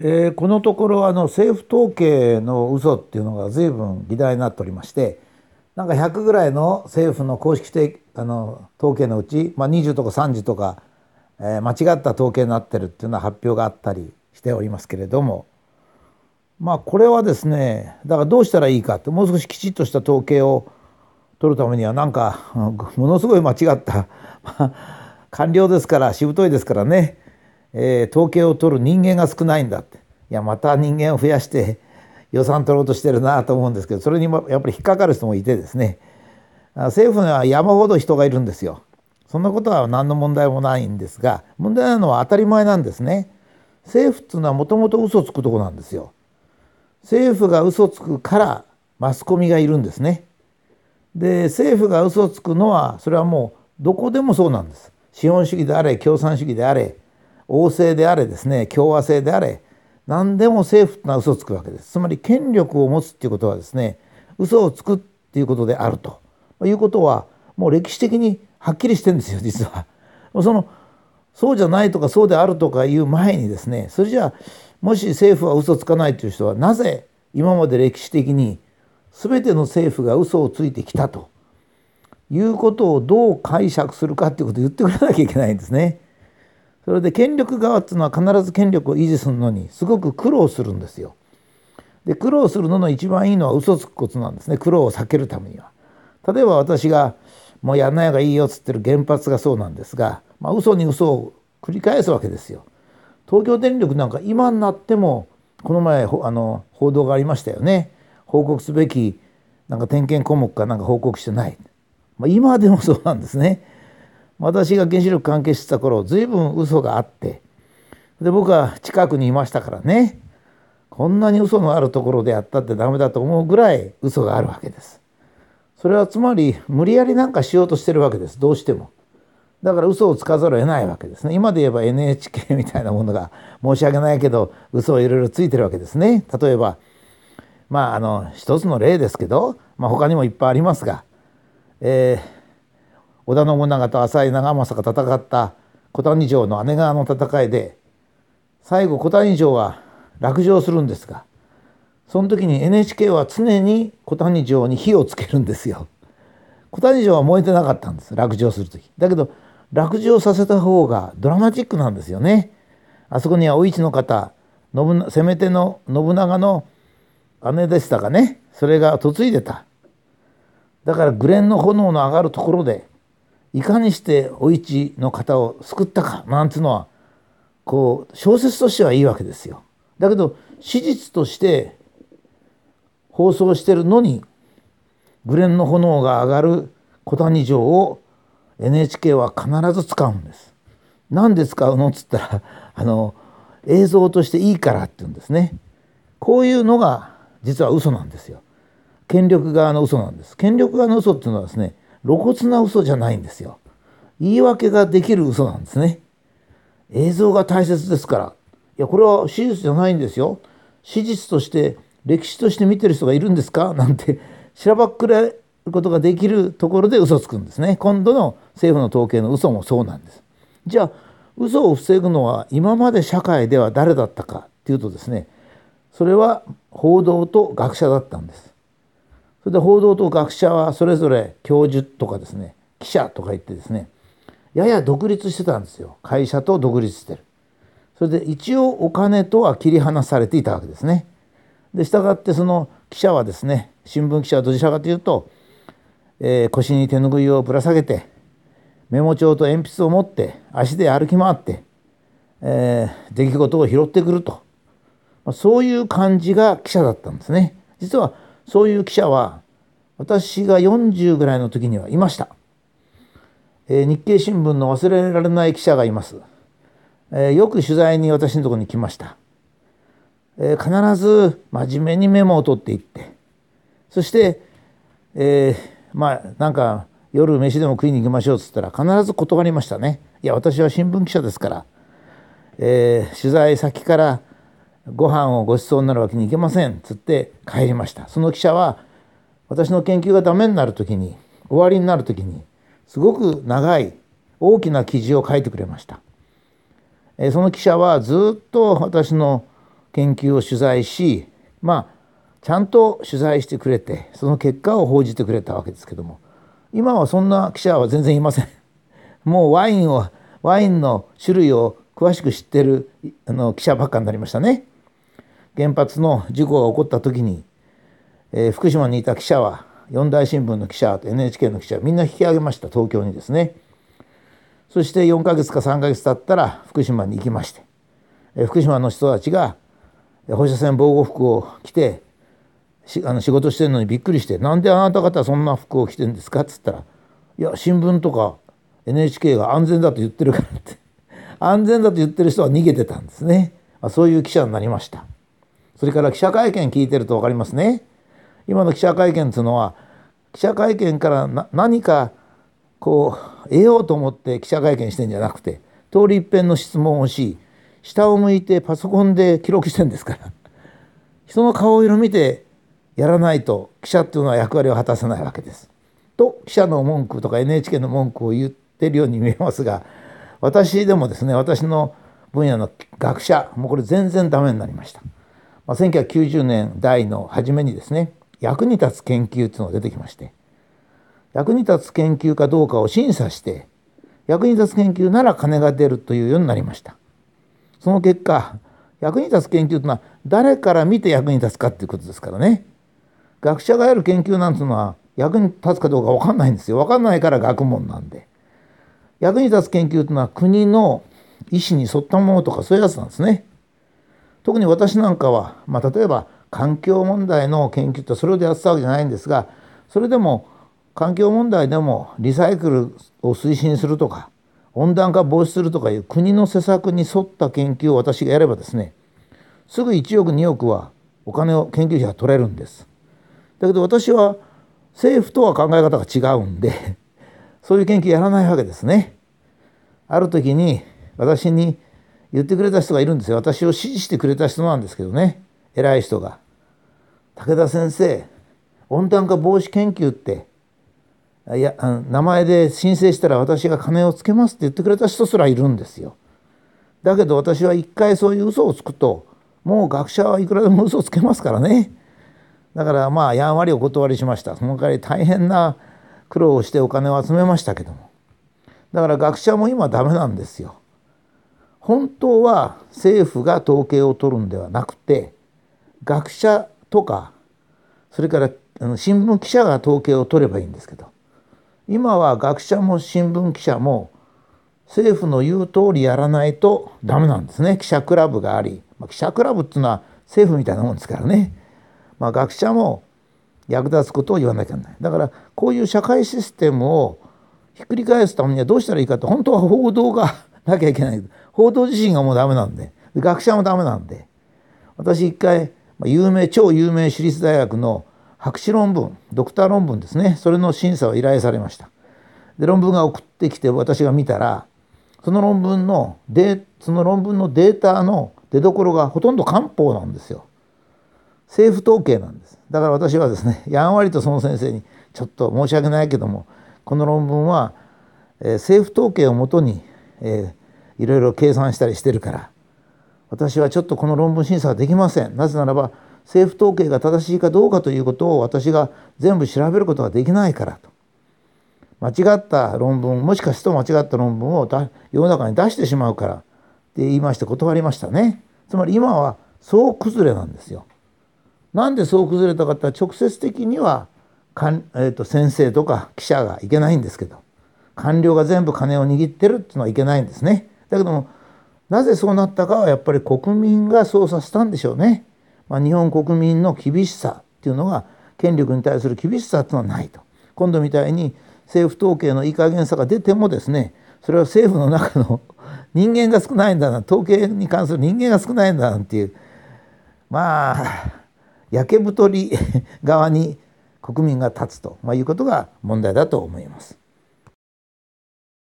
えー、このところあの政府統計の嘘っていうのが随分議題になっておりましてなんか100ぐらいの政府の公式的あの統計のうち、まあ、20とか30とか、えー、間違った統計になってるっていうのは発表があったりしておりますけれどもまあこれはですねだからどうしたらいいかってもう少しきちっとした統計を取るためにはなんかものすごい間違った官僚ですからしぶといですからねえー、統計を取る人間が少ないんだっていやまた人間を増やして予算取ろうとしてるなと思うんですけどそれにもやっぱり引っかかる人もいてですね政府には山ほど人がいるんですよ。そんなことは何の問題もないんですが問題なのは当たり前なんですね。政府っていうのはもともと嘘つくとこなんですよ。政府が嘘つくからマスコミがいるんですね。で政府が嘘つくのはそれはもうどこでもそうなんです。資本主義であれ共産主義であれ王政であれですね共和制であれ何でも政府ってのは嘘をつくわけですつまり権力を持つっていうことはですね嘘をつくっていうことであるということはもう歴史的にはっきりしてんですよ実は。そのそうじゃないとかそうであるとかいう前にですねそれじゃあもし政府は嘘つかないという人はなぜ今まで歴史的に全ての政府が嘘をついてきたということをどう解釈するかということを言ってくれなきゃいけないんですね。それで権力側っていうのは必ず権力を維持するのにすごく苦労するんですよ。で苦労するのの一番いいのは嘘つくことなんですね苦労を避けるためには。例えば私がもうやんない方がいいよっつってる原発がそうなんですが、まあ、嘘に嘘を繰り返すわけですよ。東京電力なんか今になってもこの前あの報道がありましたよね報告すべきなんか点検項目かなんか報告してない、まあ、今でもそうなんですね。私が原子力関係してた頃随分嘘があってで僕は近くにいましたからねこんなに嘘のあるところでやったってダメだと思うぐらい嘘があるわけです。それはつまり無理やりなんかしようとしてるわけですどうしても。だから嘘をつかざるを得ないわけですね。今で言えば NHK みたいなものが申し訳ないけど嘘をいろいろついてるわけですね。例えばまああの一つの例ですけど、まあ、他にもいっぱいありますが、えー織田信長と浅井長政が戦った小谷城の姉川の戦いで最後小谷城は落城するんですがその時に NHK は常に小谷城に火をつけるんですよ。小谷城は燃えてなかったんです落城する時。だけど落城させた方がドラマチックなんですよね。あそこにはお市の方信攻め手の信長の姉でしたかねそれが嫁いでた。だからレンの炎の上がるところでいかにしてお市の方を救ったかなんてのはこう小説としてはいいわけですよ。だけど史実として放送してるのにグレンの炎が上がる小谷城を NHK は必ず使うんです。何で使うのっつったら あの映像としていいからって言うんですね。こういうのが実は嘘なんですよ。権力側の嘘なんです。権力側の嘘っていうのはですね露骨な嘘じゃないんですよ。言い訳ができる嘘なんですね。映像が大切ですから。いや、これは史実じゃないんですよ。史実として、歴史として見てる人がいるんですかなんて、しらばっくれることができるところで嘘つくんですね。今度の政府の統計の嘘もそうなんです。じゃあ、嘘を防ぐのは今まで社会では誰だったかっていうとですね、それは報道と学者だったんです。それで報道と学者はそれぞれ教授とかですね記者とか言ってですねやや独立してたんですよ会社と独立してるそれで一応お金とは切り離されていたわけですねで従ってその記者はですね新聞記者はどちらかというと、えー、腰に手ぬぐいをぶら下げてメモ帳と鉛筆を持って足で歩き回って、えー、出来事を拾ってくると、まあ、そういう感じが記者だったんですね実はそういう記者は私が40ぐらいの時にはいました、えー、日経新聞の忘れられない記者がいます、えー、よく取材に私のとこに来ました、えー、必ず真面目にメモを取っていってそして、えまあなんか夜飯でも食いに行きましょうっつったら必ず断りましたねいや私は新聞記者ですから、え取材先からご飯をごちそうになるわけにいけません」つって帰りましたその記者は私の研究がダメになる時に終わりになる時にすごく長い大きな記事を書いてくれましたその記者はずっと私の研究を取材しまあちゃんと取材してくれてその結果を報じてくれたわけですけども今はそんな記者は全然いません もうワインをワインの種類を詳しく知ってるあの記者ばっかになりましたね。原発の事故が起こった時に、えー、福島にいた記者は四大新聞の記者と NHK の記者みんな引き上げました東京にですねそして4ヶ月か3ヶ月経ったら福島に行きまして、えー、福島の人たちが放射線防護服を着てしあの仕事してるのにびっくりして「なんであなた方そんな服を着てるんですか?」っつったら「いや新聞とか NHK が安全だと言ってるから」って安全だと言ってる人は逃げてたんですね、まあ、そういう記者になりました。それから記者会見聞いてると分かりますね。今の記者会見っていうのは記者会見から何かこう得ようと思って記者会見してんじゃなくて通り一遍の質問をし下を向いてパソコンで記録してんですから人の顔色見てやらないと記者っていうのは役割を果たせないわけです。と記者の文句とか NHK の文句を言ってるように見えますが私でもですね私の分野の学者もうこれ全然ダメになりました。まあ、1990年代の初めにですね役に立つ研究っていうのが出てきまして役に立つ研究かどうかを審査して役に立つ研究なら金が出るというようになりましたその結果役に立つ研究というのは誰から見て役に立つかっていうことですからね学者がやる研究なんていうのは役に立つかどうか分かんないんですよ分かんないから学問なんで役に立つ研究というのは国の意思に沿ったものとかそういうやつなんですね特に私なんかは、まあ、例えば環境問題の研究ってそれをやってたわけじゃないんですがそれでも環境問題でもリサイクルを推進するとか温暖化防止するとかいう国の施策に沿った研究を私がやればですねすぐ1億2億はお金を研究者が取れるんです。だけど私は政府とは考え方が違うんで そういう研究やらないわけですね。ある時に私に言ってくれた人がいるんですよ私を支持してくれた人なんですけどね偉い人が武田先生温暖化防止研究っていや名前で申請したら私が金をつけますって言ってくれた人すらいるんですよだけど私は一回そういう嘘をつくともう学者はいくらでも嘘をつけますからねだからまあやんわりお断りしましたその代わり大変な苦労をしてお金を集めましたけどもだから学者も今ダメなんですよ本当は政府が統計を取るんではなくて学者とかそれから新聞記者が統計を取ればいいんですけど今は学者も新聞記者も政府の言う通りやらないとダメなんですね記者クラブがあり、ま記者クラブっていうのは政府みたいなもんですからね、まあ、学者も役立つことを言わなきゃなけないだからこういう社会システムをひっくり返すためにはどうしたらいいかって本当は報道がなきゃいけない報道自身がもうダメなんで学者もダメなんで私一回有名超有名私立大学の博士論文ドクター論文ですねそれの審査を依頼されましたで論文が送ってきて私が見たらその論文のデその論文のデータの出どころがほとんど漢方なんですよ政府統計なんですだから私はですね やんわりとその先生にちょっと申し訳ないけどもこの論文は、えー、政府統計をもとに、えー、いろいろ計算したりしてるから私はちょっとこの論文審査はできませんなぜならば政府統計が正しいかどうかということを私が全部調べることができないからと間違った論文もしかすると間違った論文を世の中に出してしまうからって言いまして断りましたねつまり今は総崩れなんですよなんでそう崩れたかって直接的にはかん、えー、と先生とか記者がいけないんですけど官僚が全部金を握ってるっていうのはいけないんですね。だけどもなぜそうなったかはやっぱり国民が操作したんでしょうね。まあ、日本国民の厳しさっていうのが権力に対する厳しさっていうのはないと。今度みたいに政府統計のいい加減さが出てもですねそれは政府の中の 人間が少ないんだな統計に関する人間が少ないんだなんていうまあ焼け太り側に国民が立つと、まあ、いうことが問題だと思います。